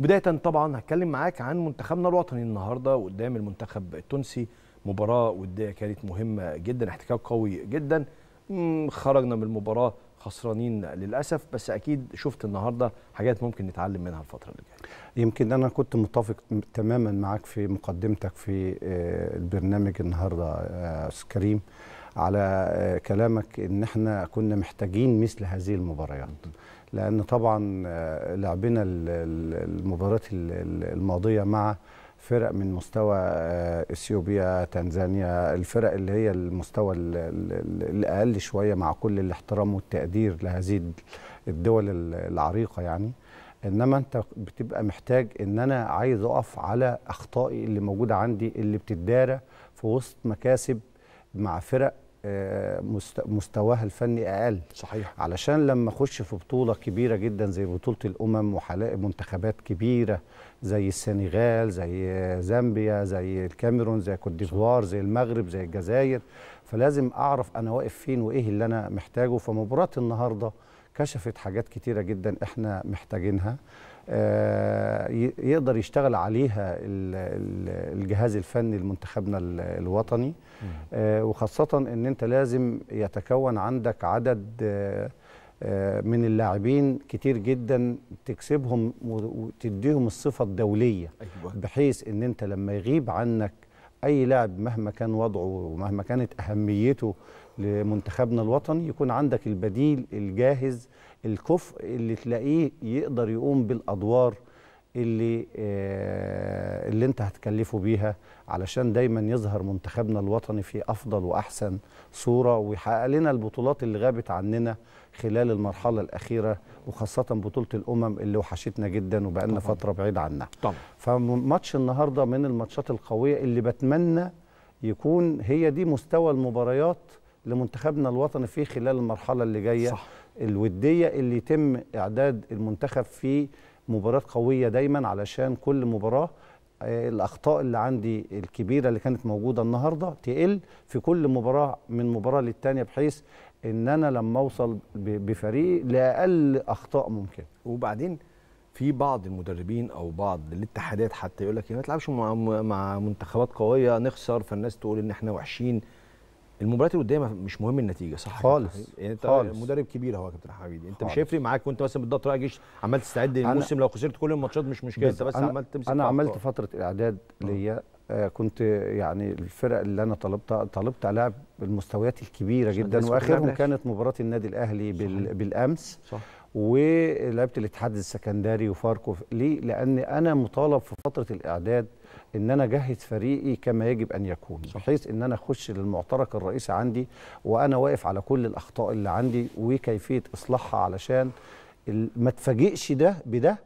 وبدايه طبعا هتكلم معاك عن منتخبنا الوطني النهارده قدام المنتخب التونسي مباراه وديه كانت مهمه جدا احتكاك قوي جدا خرجنا من المباراه خسرانين للاسف بس اكيد شفت النهارده حاجات ممكن نتعلم منها الفتره اللي جايه يمكن انا كنت متفق تماما معاك في مقدمتك في آه، البرنامج النهارده آه، كريم على آه، كلامك ان احنا كنا محتاجين مثل هذه المباريات لان طبعا آه، لعبنا المباراه الماضيه مع فرق من مستوى آه، اثيوبيا تنزانيا الفرق اللي هي المستوى الاقل شويه مع كل الاحترام والتقدير لهذه الدول العريقه يعني انما انت بتبقى محتاج ان انا عايز اقف على اخطائي اللي موجوده عندي اللي بتدارى في وسط مكاسب مع فرق آه، مستواها الفني اقل صحيح علشان لما اخش في بطوله كبيره جدا زي بطوله الامم وحلاقي منتخبات كبيره زي السنغال زي زامبيا زي الكاميرون زي كوت ديفوار زي المغرب زي الجزائر فلازم اعرف انا واقف فين وايه اللي انا محتاجه فمباراه النهارده كشفت حاجات كتيره جدا احنا محتاجينها آه، يقدر يشتغل عليها الجهاز الفني لمنتخبنا الوطني آه، وخاصة أن أنت لازم يتكون عندك عدد آه، من اللاعبين كتير جدا تكسبهم وتديهم الصفة الدولية أيوة. بحيث أن أنت لما يغيب عنك أي لاعب مهما كان وضعه ومهما كانت أهميته لمنتخبنا الوطني يكون عندك البديل الجاهز الكفء اللي تلاقيه يقدر يقوم بالادوار اللي آه، اللي انت هتكلفه بيها علشان دايما يظهر منتخبنا الوطني في افضل واحسن صوره ويحقق لنا البطولات اللي غابت عننا خلال المرحله الاخيره وخاصه بطوله الامم اللي وحشتنا جدا وبقالنا فتره بعيد عنها. طبعا فماتش النهارده من الماتشات القويه اللي بتمنى يكون هي دي مستوى المباريات لمنتخبنا الوطني فيه خلال المرحله اللي جايه صح. الوديه اللي يتم اعداد المنتخب فيه مباريات قويه دايما علشان كل مباراه آه، الاخطاء اللي عندي الكبيره اللي كانت موجوده النهارده تقل في كل مباراه من مباراه للتانيه بحيث ان انا لما اوصل بفريقي لاقل اخطاء ممكن وبعدين في بعض المدربين او بعض الاتحادات حتى يقول لك ما تلعبش مع منتخبات قويه نخسر فالناس تقول ان احنا وحشين المباريات اللي قدامها مش مهم النتيجه صح خالص يعني انت خالص. مدرب كبير هو يا كابتن حبيبي انت مش هيفرق معاك وانت مثلا بتضغط رايح جيش عمال تستعد للموسم لو خسرت كل الماتشات مش مشكله انت بس عمال تمسك انا عملت فتره اعداد ليا آه كنت يعني الفرق اللي انا طلبتها طلبت لاعب المستويات الكبيره جدا واخرهم كانت مباراه النادي الاهلي بال بالامس صح ولعبت الاتحاد السكندري وفاركو ليه؟ لان انا مطالب في فتره الاعداد ان انا اجهز فريقي كما يجب ان يكون بحيث ان انا اخش للمعترك الرئيسي عندي وانا واقف على كل الاخطاء اللي عندي وكيفيه اصلاحها علشان ما تفاجئش ده بده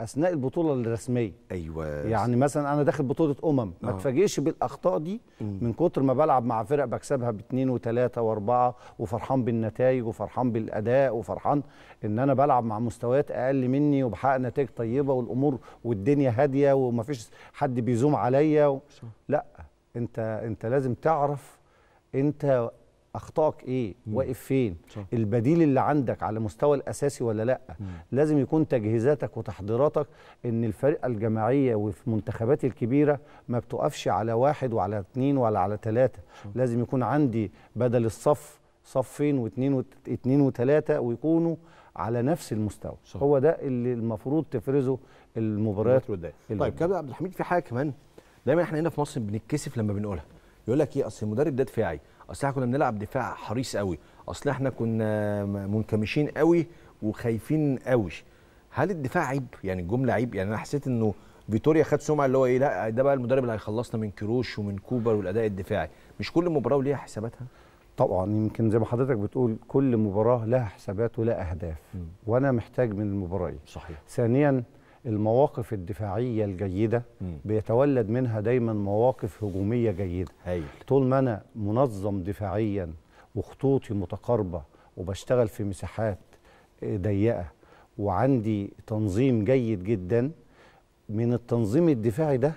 اثناء البطوله الرسميه ايوه يعني مثلا انا داخل بطوله امم ما اتفاجئش آه. بالاخطاء دي من كتر ما بلعب مع فرق بكسبها باثنين وثلاثه واربعه وفرحان بالنتائج وفرحان بالاداء وفرحان ان انا بلعب مع مستويات اقل مني وبحقق نتائج طيبه والامور والدنيا هاديه ومفيش حد بيزوم عليا و... لا انت انت لازم تعرف انت اخطائك ايه واقف فين صح. البديل اللي عندك على مستوى الاساسي ولا لا مم. لازم يكون تجهيزاتك وتحضيراتك ان الفرقه الجماعيه وفي منتخبات الكبيره ما بتقفش على واحد وعلى اثنين ولا على ثلاثه لازم يكون عندي بدل الصف صفين واثنين واثنين وثلاثه ويكونوا على نفس المستوى صح. هو ده اللي المفروض تفرزه المباريات طيب كابتن عبد الحميد في حاجه كمان دايما احنا هنا في مصر بنتكسف لما بنقولها يقول لك ايه اصل المدرب ده دفاعي اصل احنا كنا بنلعب دفاع حريص قوي اصل احنا كنا منكمشين قوي وخايفين قوي هل الدفاع عيب يعني الجمله عيب يعني انا حسيت انه فيتوريا خد سمعه اللي هو ايه لا ده بقى المدرب اللي هيخلصنا من كروش ومن كوبر والاداء الدفاعي مش كل مباراه ليها حساباتها طبعا يمكن زي ما حضرتك بتقول كل مباراه لها حسابات ولها اهداف م. وانا محتاج من المباراه صحيح ثانيا المواقف الدفاعيه الجيده بيتولد منها دايما مواقف هجوميه جيده هيل. طول ما انا منظم دفاعيا وخطوطي متقاربه وبشتغل في مساحات ضيقه وعندي تنظيم جيد جدا من التنظيم الدفاعي ده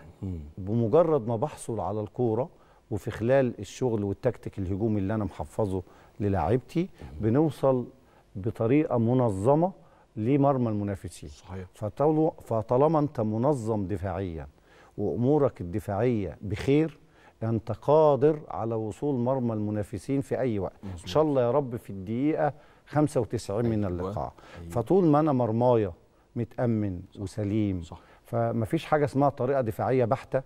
بمجرد ما بحصل على الكوره وفي خلال الشغل والتكتيك الهجومي اللي انا محفظه للاعيبتي بنوصل بطريقه منظمه لمرمى المنافسين صحيح فطالما انت منظم دفاعيا وامورك الدفاعيه بخير انت قادر على وصول مرمى المنافسين في اي وقت مزبوط. ان شاء الله يا رب في الدقيقه 95 أيوة. من اللقاء أيوة. فطول ما انا مرماية متامن صح. وسليم صح. فمفيش حاجه اسمها طريقه دفاعيه بحته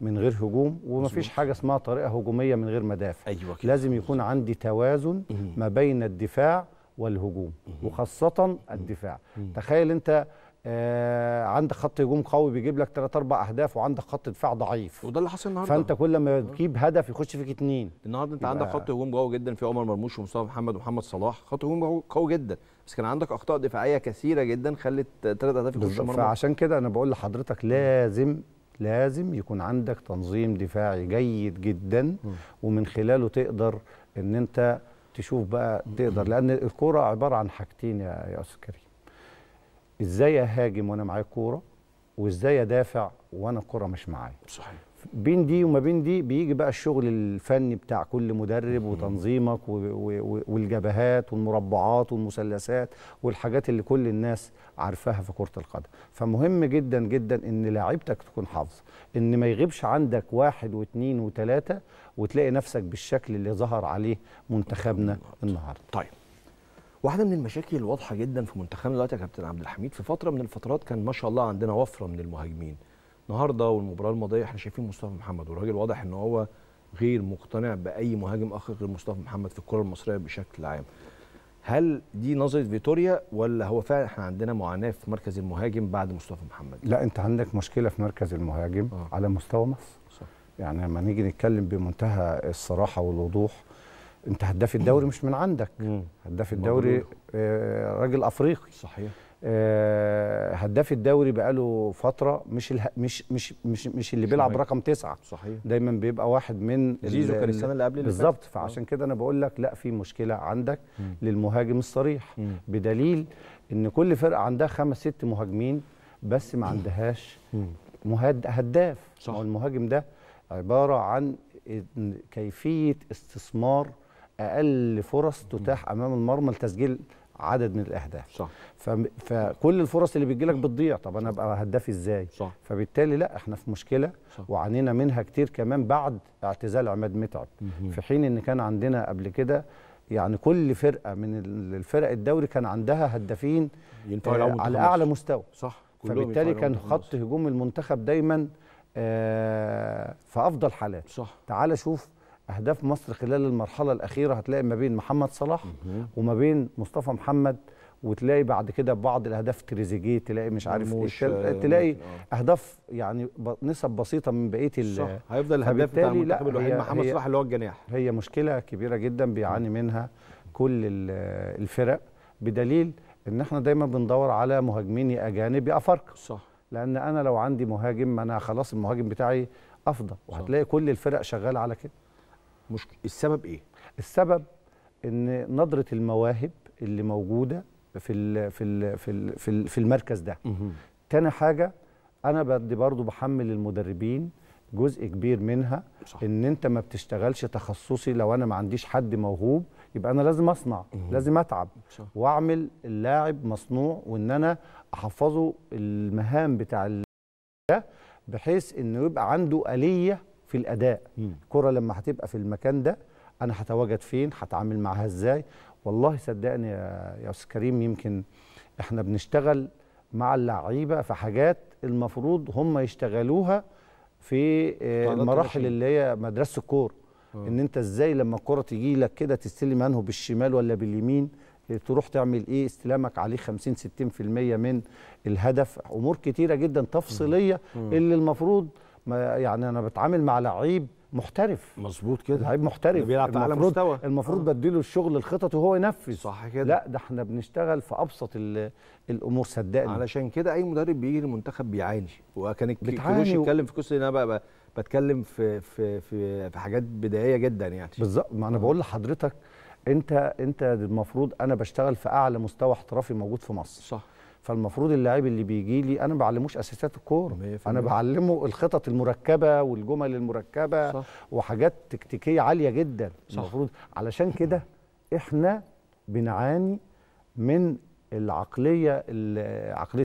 من غير هجوم ومفيش حاجه اسمها طريقه هجوميه من غير مدافع أيوة لازم يكون عندي توازن ما بين الدفاع والهجوم وخاصه الدفاع تخيل انت آه عندك خط هجوم قوي بيجيب لك 3 4 اهداف وعندك خط دفاع ضعيف وده اللي حصل النهارده فانت كل ما تجيب هدف يخش فيك اثنين النهارده انت عندك خط هجوم قوي جدا في عمر مرموش ومصطفى محمد ومحمد صلاح خط هجوم قوي جدا بس كان عندك اخطاء دفاعيه كثيره جدا خلت ثلاث اهداف يخش مرمى فعشان كده انا بقول لحضرتك لازم لازم يكون عندك تنظيم دفاعي جيد جدا ومن خلاله تقدر ان انت تشوف بقى تقدر لان الكوره عباره عن حاجتين يا يا استاذ كريم ازاي اهاجم وانا معايا كوره وازاي ادافع وانا الكوره مش معايا صحيح بين دي وما بين دي بيجي بقى الشغل الفني بتاع كل مدرب وتنظيمك والجبهات والمربعات والمثلثات والحاجات اللي كل الناس عارفاها في كره القدم فمهم جدا جدا ان لاعبتك تكون حافظه ان ما يغيبش عندك واحد واثنين وثلاثه وتلاقي نفسك بالشكل اللي ظهر عليه منتخبنا النهارده طيب واحدة من المشاكل الواضحة جدا في منتخبنا دلوقتي يا كابتن عبد الحميد في فترة من الفترات كان ما شاء الله عندنا وفرة من المهاجمين النهارده والمباراه الماضيه احنا شايفين مصطفى محمد والراجل واضح ان هو غير مقتنع باي مهاجم اخر غير مصطفى محمد في الكره المصريه بشكل عام. هل دي نظره فيتوريا ولا هو فعلا احنا عندنا معاناه في مركز المهاجم بعد مصطفى محمد؟ لا انت عندك مشكله في مركز المهاجم آه. على مستوى مصر. صح. يعني لما نيجي نتكلم بمنتهى الصراحه والوضوح انت هداف الدوري مش من عندك هداف الدوري آه، راجل افريقي صحيح آه، هداف الدوري بقاله فتره مش اله... مش مش مش, مش اللي بيلعب رقم تسعه صحيح دايما بيبقى واحد من زيزو كان السنه اللي قبل بالظبط آه. فعشان كده انا بقول لك لا في مشكله عندك مم. للمهاجم الصريح مم. بدليل ان كل فرقه عندها خمس ست مهاجمين بس ما عندهاش مهد هداف صح. المهاجم ده عباره عن كيفيه استثمار اقل فرص تتاح امام المرمى لتسجيل عدد من الاهداف صح فكل الفرص اللي بتجي لك بتضيع طب انا ابقى هداف ازاي صح. فبالتالي لا احنا في مشكله وعانينا منها كتير كمان بعد اعتزال عماد متعب في حين ان كان عندنا قبل كده يعني كل فرقه من الفرق الدوري كان عندها هدافين آه، على اعلى مستوى صح فبالتالي كان خط هجوم المنتخب دايما آه في افضل حالات صح تعال شوف اهداف مصر خلال المرحله الاخيره هتلاقي ما بين محمد صلاح وما بين مصطفى محمد وتلاقي بعد كده بعض الاهداف تريزيجيه تلاقي مش عارف ايه تلاقي آه. اهداف يعني نسب بسيطه من بقيه ال صح هيفضل الهداف بتاع المنتخب الوحيد محمد صلاح اللي هو الجناح هي مشكله كبيره جدا بيعاني منها كل الفرق بدليل ان احنا دايما بندور على مهاجمين اجانب افارقه صح لان انا لو عندي مهاجم انا خلاص المهاجم بتاعي افضل وهتلاقي كل الفرق شغاله على كده مشكله السبب ايه السبب ان نظره المواهب اللي موجوده في الـ في الـ في الـ في, الـ في المركز ده تاني حاجه انا بدي برضو بحمل المدربين جزء كبير منها صح. ان انت ما بتشتغلش تخصصي لو انا ما عنديش حد موهوب يبقى انا لازم اصنع مه. لازم اتعب صح. واعمل اللاعب مصنوع وان انا احفظه المهام بتاع ده بحيث انه يبقى عنده اليه في الاداء الكره لما هتبقى في المكان ده انا هتواجد فين هتعامل معاها ازاي والله صدقني يا استاذ كريم يمكن احنا بنشتغل مع اللعيبه في حاجات المفروض هم يشتغلوها في آه، المراحل اللي هي مدرسه الكوره آه. ان انت ازاي لما الكره تيجي لك كده تستلم عنه بالشمال ولا باليمين آه، تروح تعمل ايه استلامك عليه 50 60% من الهدف امور كتيره جدا تفصيليه اللي المفروض ما يعني انا بتعامل مع لعيب محترف مظبوط كده لعيب محترف بيلعب على مستوى المفروض آه. بديله الشغل الخطط وهو ينفذ صح كده لا ده احنا بنشتغل في ابسط الامور صدقني علشان كده اي مدرب بيجي المنتخب بيعاني وكان كروش يتكلم في قصه ان انا بقى, بقى بتكلم في في في في حاجات بدائيه جدا يعني بالظبط ما انا آه. بقول لحضرتك انت انت المفروض انا بشتغل في اعلى مستوى احترافي موجود في مصر صح فالمفروض اللاعب اللي بيجي لي انا ما بعلموش اساسات الكوره انا بعلمه الخطط المركبه والجمل المركبه صح. وحاجات تكتيكيه عاليه جدا صح. المفروض علشان كده احنا بنعاني من العقليه عقليه